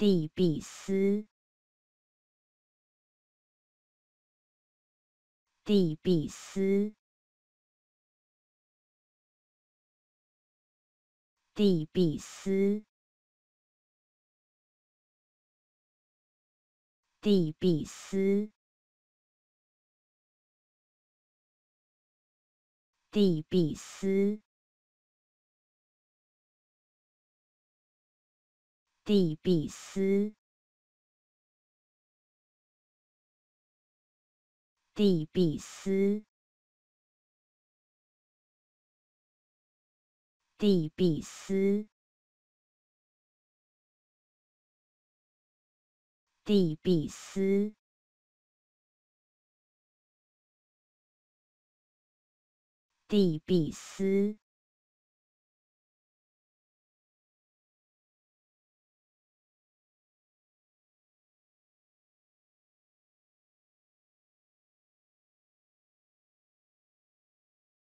蒂比斯，蒂比斯，蒂比斯，蒂比斯，蒂比斯。蒂比斯，蒂比斯，蒂比斯，蒂比斯，蒂比斯。